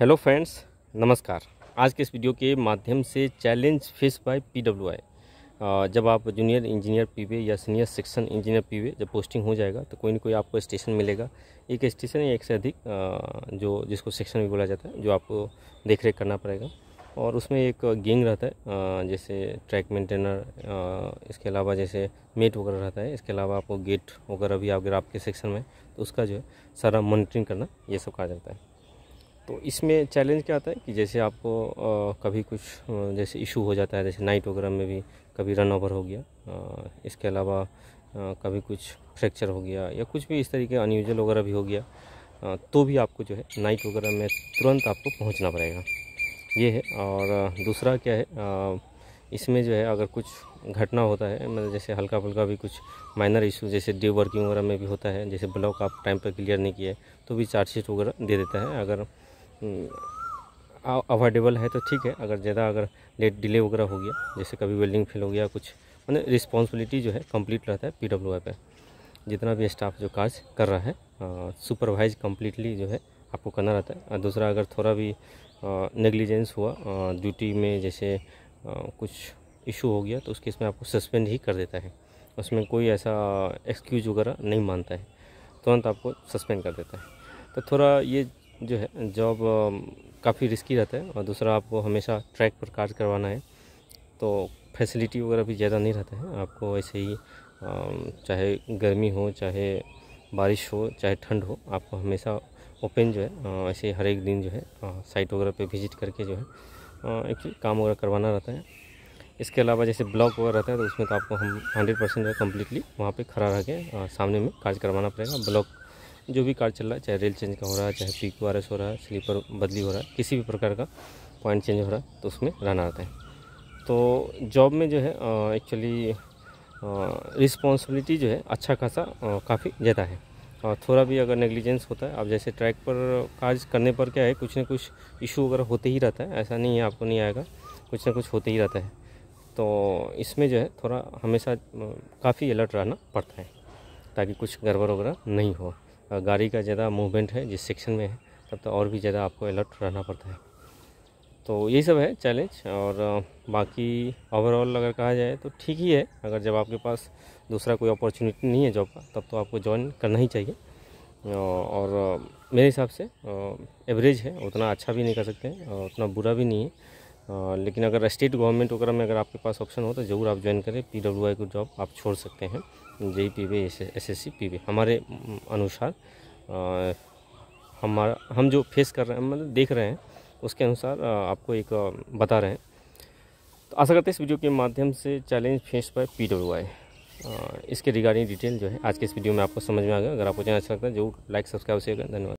Hello friends नमस्कार आज के इस वीडियो के माध्यम से चैलेंज फेस बाय पीडब्ल्यूआई जब आप जूनियर इंजीनियर पीवे या सीनियर सेक्शन इंजीनियर पीवे जब पोस्टिंग हो जाएगा तो कोई ना कोई आपको स्टेशन मिलेगा एक स्टेशन या एक से अधिक जो जिसको सेक्शन भी बोला जाता है जो आपको देख रेख करना पड़ेगा और उसमें एक गेंग रहता है जैसे ट्रैक मेंटेनर इसके अलावा जैसे मेट वगैरह रहता है इसके अलावा आपको गेट वगैरह भी अगर आपके सेक्शन में तो उसका जो है सारा मॉनिटरिंग करना ये सब कहा जाता है तो इसमें चैलेंज क्या आता है कि जैसे आपको आ, कभी कुछ जैसे इशू हो जाता है जैसे नाइट वगैरह में भी कभी रन ओवर हो गया आ, इसके अलावा कभी कुछ फ्रैक्चर हो गया या कुछ भी इस तरीके अनयूजल वगैरह भी हो गया तो भी आपको जो है नाइट वगैरह में तुरंत आपको पहुंचना पड़ेगा ये है और दूसरा क्या है इसमें जो है अगर कुछ घटना होता है मतलब जैसे हल्का फुल्का भी कुछ माइनर इशू जैसे डे वर्किंग वगैरह में भी होता है जैसे ब्लॉक आप टाइम पर क्लियर नहीं किए तो भी चार्जशीट वगैरह दे देता है अगर हम्म। अवॉइडेबल है तो ठीक है अगर ज़्यादा अगर डेट डिले वगैरह हो गया जैसे कभी वेल्डिंग फेल हो गया कुछ मैंने रिस्पॉन्सिबिलिटी जो है कम्प्लीट रहता है पी डब्ल्यू आई पर जितना भी स्टाफ जो कार्य कर रहा है सुपरवाइज कम्प्लीटली जो है आपको करना रहता है और दूसरा अगर थोड़ा भी नेग्लिजेंस हुआ ड्यूटी में जैसे आ, कुछ इशू हो गया तो उसके इसमें आपको सस्पेंड ही कर देता है उसमें कोई ऐसा एक्सक्यूज वगैरह नहीं मानता है तुरंत आपको सस्पेंड कर देता है तो थोड़ा ये जो है जॉब काफ़ी रिस्की रहता है और दूसरा आपको हमेशा ट्रैक पर कार्य करवाना है तो फैसिलिटी वगैरह भी ज़्यादा नहीं रहते हैं आपको ऐसे ही um, चाहे गर्मी हो चाहे बारिश हो चाहे ठंड हो आपको हमेशा ओपन जो है uh, ऐसे हर एक दिन जो है साइट uh, वगैरह पे विजिट करके जो है uh, एक्चुअली काम वगैरह करवाना रहता है इसके अलावा जैसे ब्लॉक वगैरह रहता है तो उसमें तो आपको हम हंड्रेड परसेंट जो है कम्प्लीटली वहाँ पर खड़ा रह के सामने में कार्य करवाना पड़ेगा ब्लॉक जो भी कार चल रहा है चाहे रेल चेंज का हो रहा है चाहे पी क्यू हो रहा है स्लीपर बदली हो रहा है किसी भी प्रकार का पॉइंट चेंज हो रहा है तो उसमें रहना आता है तो जॉब में जो है एक्चुअली रिस्पॉन्सिबिलिटी जो है अच्छा खासा काफ़ी ज़्यादा है और थोड़ा भी अगर नेग्लिजेंस होता है आप जैसे ट्रैक पर कार्य करने पर क्या है कुछ ना कुछ इशू वगैरह होते ही रहता है ऐसा नहीं है आपको नहीं आएगा कुछ ना कुछ होते ही रहता है तो इसमें जो है थोड़ा हमेशा काफ़ी अलर्ट रहना पड़ता है ताकि कुछ गड़बड़ वगैरह नहीं हो गाड़ी का ज़्यादा मूवमेंट है जिस सेक्शन में है तब तक तो और भी ज़्यादा आपको अलर्ट रहना पड़ता है तो यही सब है चैलेंज और बाकी ओवरऑल अगर कहा जाए तो ठीक ही है अगर जब आपके पास दूसरा कोई अपॉर्चुनिटी नहीं है जॉब का तब तो आपको ज्वाइन करना ही चाहिए और मेरे हिसाब से एवरेज है उतना अच्छा भी नहीं कर सकते हैं उतना बुरा भी नहीं है लेकिन अगर स्टेट गवर्नमेंट वगैरह में अगर आपके पास ऑप्शन हो तो ज़रूर आप ज्वाइन करें पी डब्ल्यू आई को जॉब आप छोड़ सकते हैं जे पी वे एस एस सी पी वे हमारे अनुसार हमारा हम जो फेस कर रहे हैं मतलब देख रहे हैं उसके अनुसार आपको एक बता रहे हैं तो आशा करते हैं इस वीडियो के माध्यम से चैलेंज फेस पर पी डब्ल्यू आई इसके रिगार्डिंग डिटेल जो है आज के इस वीडियो में आपको समझ में आ गया अगर आपको जाना अच्छा लगता है जो लाइक सब्सक्राइब से धन्यवाद